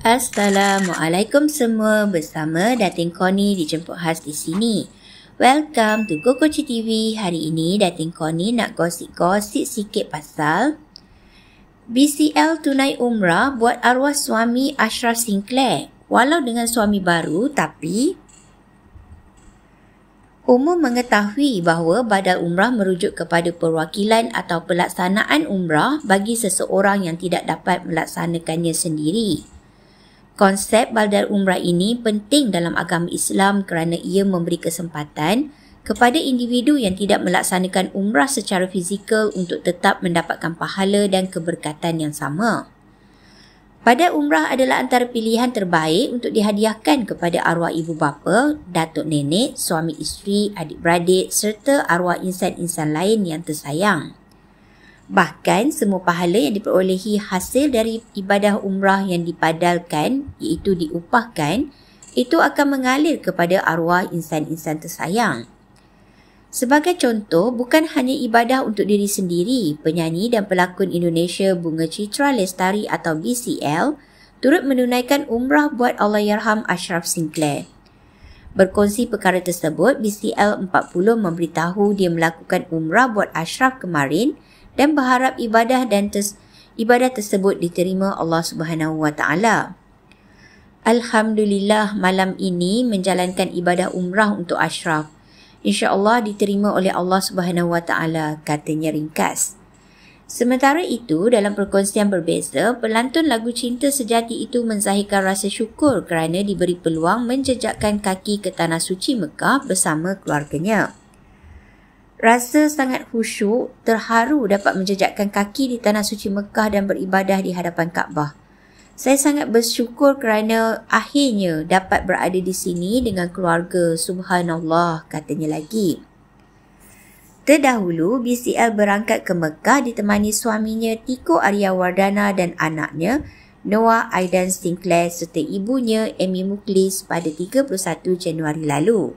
Assalamualaikum semua bersama Dating Koni dijemput khas di sini. Welcome to Coco TV. Hari ini Dating Koni nak gosip-gosip sikit pasal BCL tunai umrah buat arwah suami Ashraf Sinclair. Walau dengan suami baru tapi Umum mengetahui bahawa badal umrah merujuk kepada perwakilan atau pelaksanaan umrah bagi seseorang yang tidak dapat melaksanakannya sendiri. Konsep Baldar Umrah ini penting dalam agama Islam kerana ia memberi kesempatan kepada individu yang tidak melaksanakan umrah secara fizikal untuk tetap mendapatkan pahala dan keberkatan yang sama. Pada umrah adalah antara pilihan terbaik untuk dihadiahkan kepada arwah ibu bapa, datuk nenek, suami isteri, adik-beradik serta arwah insan-insan lain yang tersayang. Bahkan semua pahala yang diperolehi hasil dari ibadah umrah yang dipadalkan iaitu diupahkan itu akan mengalir kepada arwah insan-insan tersayang. Sebagai contoh, bukan hanya ibadah untuk diri sendiri, penyanyi dan pelakon Indonesia Bunga Citra Lestari atau BCL turut menunaikan umrah buat Allahyarham Ashraf Sinclair. Berkongsi perkara tersebut, BCL 40 memberitahu dia melakukan umrah buat Ashraf kemarin dan berharap ibadah dan tes, ibadah tersebut diterima Allah Subhanahu wa taala. Alhamdulillah malam ini menjalankan ibadah umrah untuk Ashraf. InsyaAllah diterima oleh Allah Subhanahu katanya ringkas. Sementara itu, dalam perkongsian berbeza, pelantun lagu cinta sejati itu menzahirkan rasa syukur kerana diberi peluang menjejakkan kaki ke Tanah Suci Mekah bersama keluarganya rasa sangat khusyuk, terharu dapat menjejakkan kaki di tanah suci Mekah dan beribadah di hadapan Kaabah. Saya sangat bersyukur kerana akhirnya dapat berada di sini dengan keluarga. Subhanallah, katanya lagi. Terdahulu, BCL berangkat ke Mekah ditemani suaminya Tiko Arya Wardana dan anaknya Noah Aidan Sinclair serta ibunya Amy Muklis pada 31 Januari lalu.